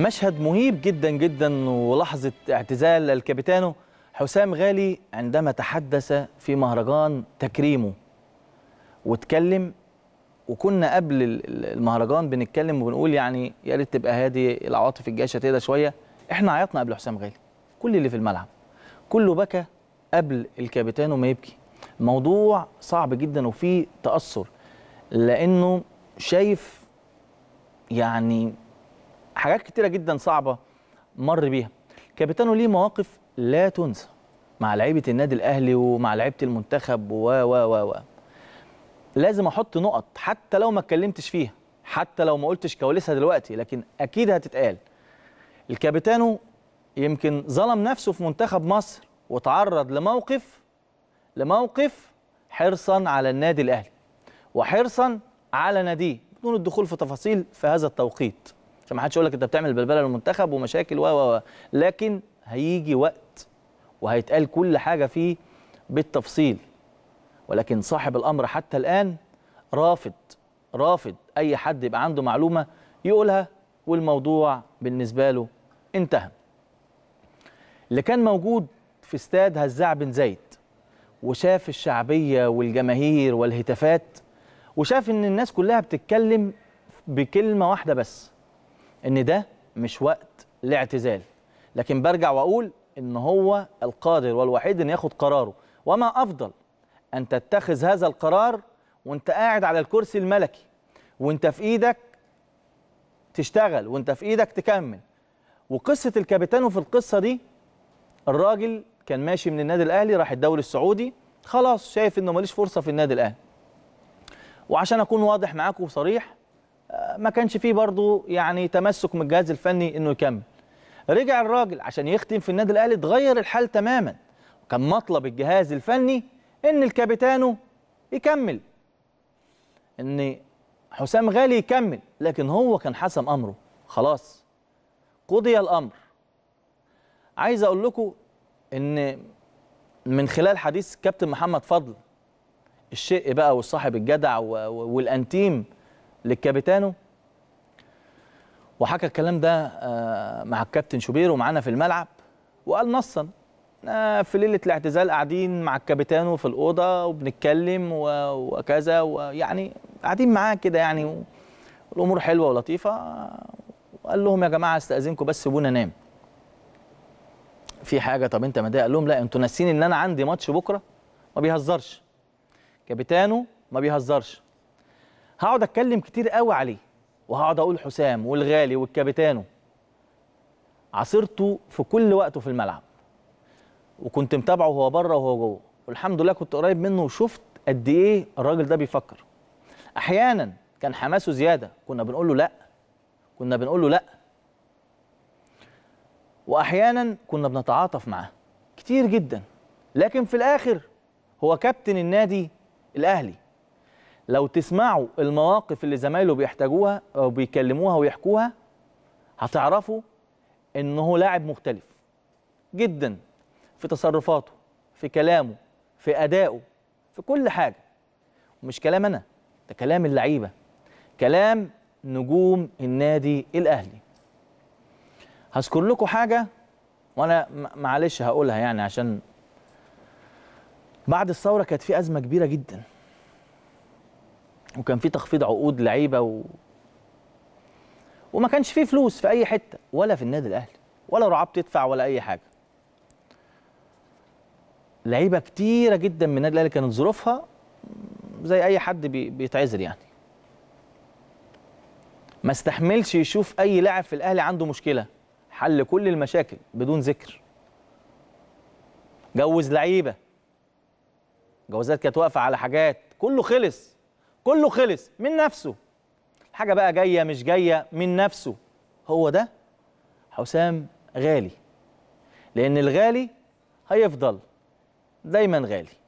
مشهد مهيب جدا جدا ولحظة اعتزال الكابيتانو حسام غالي عندما تحدث في مهرجان تكريمه واتكلم وكنا قبل المهرجان بنتكلم وبنقول يعني يا ريت تبقى هادي العواطف الجاية تهدى شويه احنا عيطنا قبل حسام غالي كل اللي في الملعب كله بكى قبل الكابيتانو ما يبكي موضوع صعب جدا وفيه تاثر لانه شايف يعني حاجات كتيره جدا صعبه مر بيها كابتنه ليه مواقف لا تنسى مع لعيبه النادي الاهلي ومع لعيبه المنتخب و و و و لازم احط نقط حتى لو ما اتكلمتش فيها حتى لو ما قلتش كواليسها دلوقتي لكن اكيد هتتقال الكابيتانو يمكن ظلم نفسه في منتخب مصر وتعرض لموقف لموقف حرصا على النادي الاهلي وحرصا على ناديه بدون الدخول في تفاصيل في هذا التوقيت عشان ما حدش يقول لك انت بتعمل بلبله للمنتخب ومشاكل و لكن هيجي وقت وهيتقال كل حاجه فيه بالتفصيل ولكن صاحب الامر حتى الان رافض رافض اي حد يبقى عنده معلومه يقولها والموضوع بالنسبه له انتهى اللي كان موجود في استاد هزاع بن زيد وشاف الشعبيه والجماهير والهتافات وشاف ان الناس كلها بتتكلم بكلمه واحده بس ان ده مش وقت لاعتزال لكن برجع واقول ان هو القادر والوحيد ان ياخد قراره وما افضل ان تتخذ هذا القرار وانت قاعد على الكرسي الملكي وانت في ايدك تشتغل وانت في ايدك تكمل وقصه الكابيتانو في القصه دي الراجل كان ماشي من النادي الاهلي راح الدوري السعودي خلاص شايف انه ماليش فرصه في النادي الاهلي وعشان اكون واضح معاكم وصريح آه، ما كانش فيه برضه يعني تمسك من الجهاز الفني انه يكمل رجع الراجل عشان يختم في النادي الاهلي اتغير الحال تماما كان مطلب الجهاز الفني ان الكابيتانو يكمل ان حسام غالي يكمل لكن هو كان حسم امره خلاص قضي الامر عايز اقول لكم ان من خلال حديث كابتن محمد فضل الشق بقى والصاحب الجدع والانتيم للكابيتانو وحكى الكلام ده آه، مع الكابتن شوبير ومعانا في الملعب وقال نصا آه، في ليله الاعتزال قاعدين مع الكابيتانو في الاوضه وبنتكلم وكذا ويعني قاعدين معاه كده يعني الامور حلوه ولطيفه وقال لهم يا جماعه استاذنكم بس سيبونا نام في حاجه طب انت مضايق قال لهم لا انتوا ناسين ان انا عندي ماتش بكره ما بيهزرش كابيتانو ما بيهزرش هقعد اتكلم كتير قوي عليه وهقعد اقول حسام والغالي والكابيتانو عصرته في كل وقته في الملعب وكنت متابعه وهو بره وهو جوه والحمد لله كنت قريب منه وشفت قد ايه الراجل ده بيفكر احيانا كان حماسه زياده كنا بنقول له لا كنا بنقول له لا واحيانا كنا بنتعاطف معاه كتير جدا لكن في الاخر هو كابتن النادي الاهلي لو تسمعوا المواقف اللي زمايله بيحتاجوها او بيكلموها ويحكوها هتعرفوا ان هو لاعب مختلف جدا في تصرفاته في كلامه في ادائه في كل حاجه ومش كلام انا ده كلام اللعيبه كلام نجوم النادي الاهلي هذكر لكم حاجه وانا معلش هقولها يعني عشان بعد الثوره كانت في ازمه كبيره جدا وكان في تخفيض عقود لعيبه و... وما كانش في فلوس في اي حته ولا في النادي الاهلي ولا رعاه بتدفع ولا اي حاجه لعيبه كتيره جدا من النادي الاهلي كانت ظروفها زي اي حد بي... بيتعذر يعني ما استحملش يشوف اي لاعب في الاهلي عنده مشكله حل كل المشاكل بدون ذكر جوز لعيبه جوازات كانت واقفه على حاجات كله خلص كله خلص من نفسه الحاجه بقى جايه مش جايه من نفسه هو ده حسام غالي لان الغالي هيفضل دايما غالي